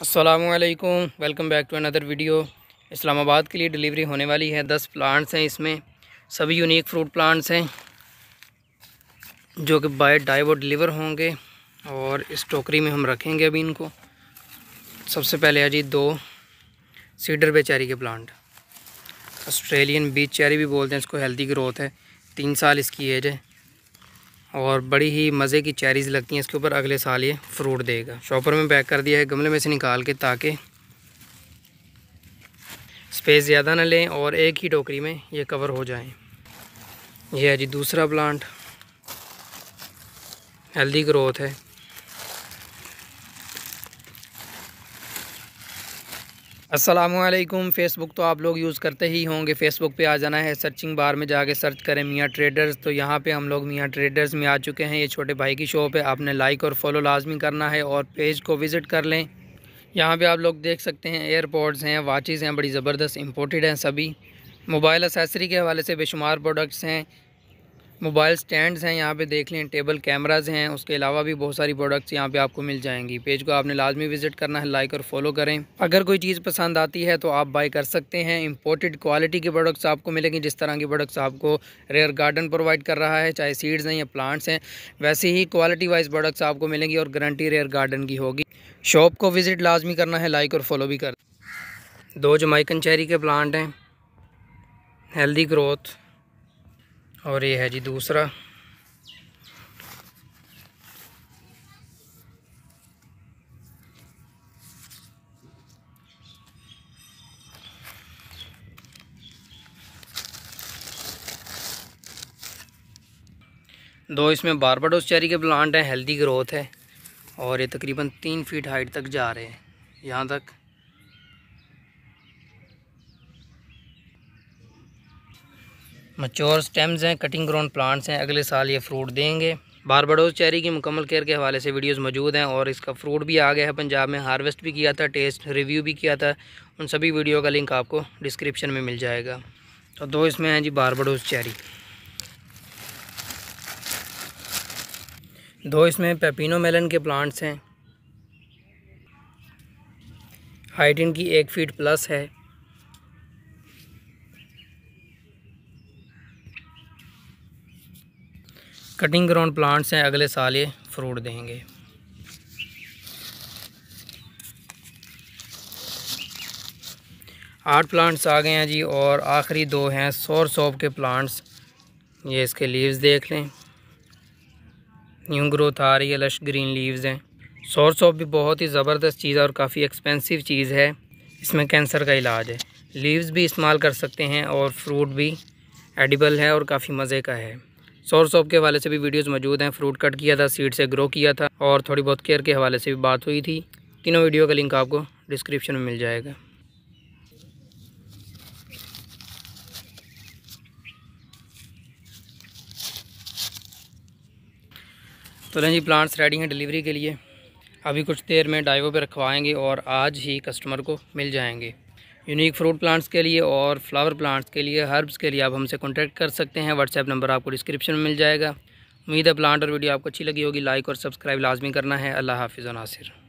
असलकम welcome back to another video Islamabad के लिए डिलीवरी होने वाली है दस प्लांट्स हैं इसमें सभी यूनिक फ्रूट प्लांट्स हैं जो कि बाय डाइव डिलीवर होंगे और इस टोकरी में हम रखेंगे अभी इनको सबसे पहले आजी दो सीडर बे चेरी के प्लांट ऑस्ट्रेलियन बीच चेरी भी बोलते हैं इसको हेल्दी ग्रोथ है तीन साल इसकी एज है और बड़ी ही मज़े की चेरीज़ लगती हैं इसके ऊपर अगले साल ये फ्रूट देगा शॉपर में पैक कर दिया है गमले में से निकाल के ताकि स्पेस ज़्यादा ना लें और एक ही टोकरी में ये कवर हो जाए यह है जी दूसरा प्लांट हेल्दी ग्रोथ है असलम फ़ेसबुक तो आप लोग यूज़ करते ही होंगे फ़ेसबुक पे आ जाना है सर्चिंग बार में जाके सर्च करें मियाँ ट्रेडर्स तो यहाँ पे हम लोग मियाँ ट्रेडर्स में आ चुके हैं ये छोटे भाई की शॉप है आपने लाइक और फॉलो लाजमी करना है और पेज को विज़िट कर लें यहाँ पे आप लोग देख सकते हैं एयरपोर्ट्स हैं वाचेज़ हैं बड़ी ज़बरदस्त इम्पोर्टेड हैं सभी मोबाइल असेसरी के हवाले से बेशुमार प्रोडक्ट्स हैं मोबाइल स्टैंड्स हैं यहाँ पे देख लें टेबल कैमराज हैं उसके अलावा भी बहुत सारी प्रोडक्ट्स यहाँ पे आपको मिल जाएंगी पेज को आपने लाजमी विजिट करना है लाइक और फॉलो करें अगर कोई चीज़ पसंद आती है तो आप बाई कर सकते हैं इंपोर्टेड क्वालिटी के प्रोडक्ट्स आपको मिलेंगे जिस तरह के प्रोडक्ट्स आपको रेयर गार्डन प्रोवाइड कर रहा है चाहे सीड्स हैं या प्लांट्स हैं वैसे ही क्वालिटी वाइज प्रोडक्ट्स आपको मिलेंगी और गारंटी रेयर गार्डन की होगी शॉप को विज़िट लाजमी करना है लाइक और फॉलो भी कर दो जमाइकन चेरी के प्लांट हैं हेल्दी ग्रोथ और ये है जी दूसरा दो इसमें बारबाडोस चेरी के प्लांट हैं हेल्दी ग्रोथ है और ये तकरीबन तीन फीट हाइट तक जा रहे हैं यहाँ तक मच्योर स्टेम्स हैं कटिंग ग्राउंड प्लांट्स हैं अगले साल ये फ्रूट देंगे बारबाडोस चेरी की मुकम्मल केयर के हवाले से वीडियोस मौजूद हैं और इसका फ्रूट भी आ गया है पंजाब में हार्वेस्ट भी किया था टेस्ट रिव्यू भी किया था उन सभी वीडियो का लिंक आपको डिस्क्रिप्शन में मिल जाएगा तो दो इसमें हैं जी बारबाडोस चेरी दो इसमें पेपिनो मेलन के प्लांट्स हैं हाइट इनकी एक फीट प्लस है कटिंग ग्राउंड प्लांट्स हैं अगले साल ये फ्रूट देंगे आठ प्लांट्स आ गए हैं जी और आखिरी दो हैं सोर सोप के प्लांट्स ये इसके लीव्स देख लें न्यू ग्रोथ आ रही है लश ग्रीन लीव्स हैं सौर सोप भी बहुत ही ज़बरदस्त चीज़ है और काफ़ी एक्सपेंसिव चीज़ है इसमें कैंसर का इलाज है लीव्स भी इस्तेमाल कर सकते हैं और फ्रूट भी एडिबल है और काफ़ी मज़े का है सोर्स ऑफ के हवाले से भी वीडियोस मौजूद हैं फ्रूट कट किया था सीड से ग्रो किया था और थोड़ी बहुत केयर के हवाले से भी बात हुई थी तीनों वीडियो का लिंक आपको डिस्क्रिप्शन में मिल जाएगा तो जी प्लांट्स रेडी हैं डिलीवरी के लिए अभी कुछ देर में डाइवो पे रखवाएंगे और आज ही कस्टमर को मिल जाएंगे यूनिक फ्रूट प्लांट्स के लिए और फ्लावर प्लांट्स के लिए हर्ब्स के लिए आप हमसे कॉन्टैक्ट कर सकते हैं व्हाट्सएप नंबर आपको डिस्क्रिप्शन में मिल जाएगा उम्मीद है प्लांट और वीडियो आपको अच्छी लगी होगी लाइक और सब्सक्राइब लाजमी करना है अल्लाह हाफिज़ नासिर